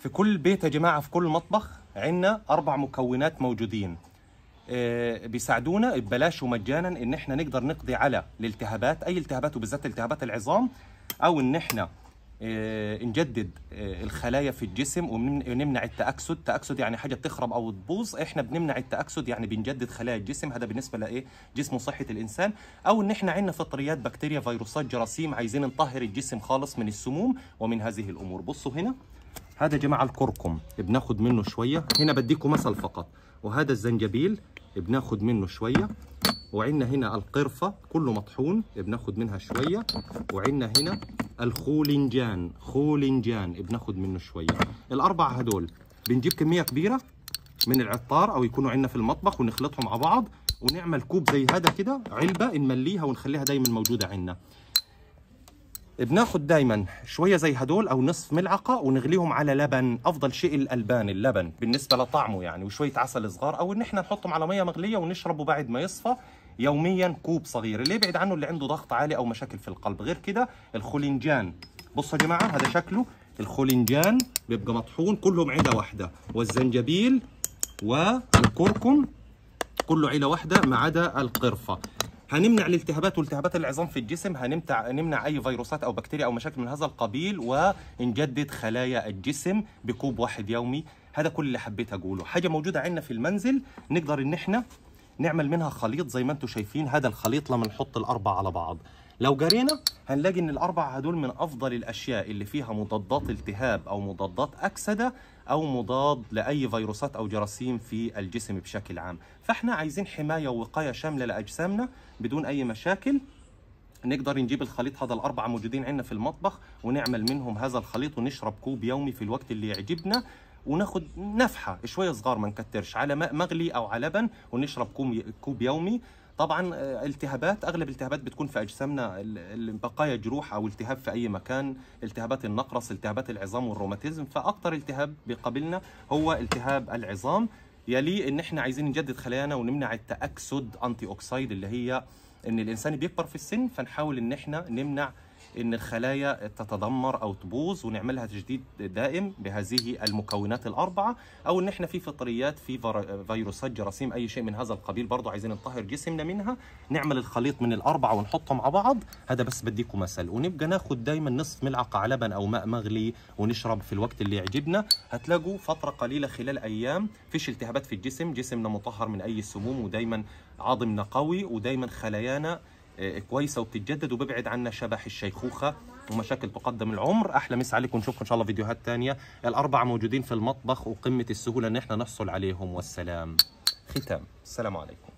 في كل بيت يا جماعه في كل مطبخ عندنا اربع مكونات موجودين آه، بيساعدونا ببلاش ومجانا ان احنا نقدر نقضي على الالتهابات اي التهابات وبالذات التهابات العظام او ان احنا آه، نجدد آه، الخلايا في الجسم ونمنع التاكسد تأكسد يعني حاجه بتخرب او تبوظ احنا بنمنع التاكسد يعني بنجدد خلايا الجسم هذا بالنسبه لايه جسم وصحه الانسان او ان احنا عندنا فطريات بكتيريا فيروسات جراثيم عايزين نطهر الجسم خالص من السموم ومن هذه الامور بصوا هنا هذا يا جماعه الكركم بناخد منه شويه هنا بديكم مثل فقط وهذا الزنجبيل بناخد منه شويه وعندنا هنا القرفه كله مطحون بناخد منها شويه وعندنا هنا الخولنجان خولنجان بناخد منه شويه الاربعه هدول بنجيب كميه كبيره من العطار او يكونوا عندنا في المطبخ ونخلطهم مع بعض ونعمل كوب زي هذا كده علبه نمليها ونخليها دايما موجوده عندنا بناخد دايما شويه زي هدول او نصف ملعقه ونغليهم على لبن افضل شيء الالبان اللبن بالنسبه لطعمه يعني وشويه عسل صغار او ان احنا نحطهم على ميه مغليه ونشربه بعد ما يصفى يوميا كوب صغير اللي يبعد عنه اللي عنده ضغط عالي او مشاكل في القلب غير كده الخولنجان بصوا يا جماعه هذا شكله الخولنجان بيبقى مطحون كلهم عيله واحده والزنجبيل والكركم كله عيله واحده ما عدا القرفه هنمنع الالتهابات والتهابات العظام في الجسم هنمنع نمنع اي فيروسات او بكتيريا او مشاكل من هذا القبيل ونجدد خلايا الجسم بكوب واحد يومي هذا كل اللي حبيت اقوله حاجه موجوده عندنا في المنزل نقدر ان احنا نعمل منها خليط زي ما انتم شايفين هذا الخليط لما نحط الاربع على بعض لو جرينا هنلاقي ان الاربع هدول من افضل الاشياء اللي فيها مضادات التهاب او مضادات اكسده او مضاد لاي فيروسات او جراثيم في الجسم بشكل عام فاحنا عايزين حمايه ووقايه شامله لاجسامنا بدون اي مشاكل نقدر نجيب الخليط هذا الاربعه موجودين عندنا في المطبخ ونعمل منهم هذا الخليط ونشرب كوب يومي في الوقت اللي يعجبنا وناخد نفحه شويه صغار ما نكترش على ماء مغلي او على لبن ونشرب كوب يومي طبعا آه، التهابات اغلب التهابات بتكون في اجسامنا بقايا جروح او التهاب في اي مكان التهابات النقرس التهابات العظام والروماتيزم فاكثر التهاب بيقابلنا هو التهاب العظام يلي ان احنا عايزين نجدد خلايانا ونمنع التاكسد انتي اوكسيد اللي هي ان الانسان بيكبر في السن فنحاول ان احنا نمنع ان الخلايا تتدمر او تبوظ ونعملها تجديد دائم بهذه المكونات الاربعه او ان احنا في فطريات في فيروسات جراثيم اي شيء من هذا القبيل برضه عايزين نطهر جسمنا منها نعمل الخليط من الاربعه ونحطه مع بعض هذا بس بديكم مثل ونبقى ناخد دايما نصف ملعقه لبن او ماء مغلي ونشرب في الوقت اللي يعجبنا هتلاقوا فتره قليله خلال ايام فيش التهابات في الجسم جسمنا مطهر من اي سموم ودايما عظمنا قوي ودايما خلايانا آه، كويسه وبتتجدد وبيبعد عنا شبح الشيخوخه ومشاكل تقدم العمر احلى مسا عليكم ونشوفكم ان شاء الله فيديوهات ثانيه الاربعه موجودين في المطبخ وقمه السهوله ان احنا نحصل عليهم والسلام ختام السلام عليكم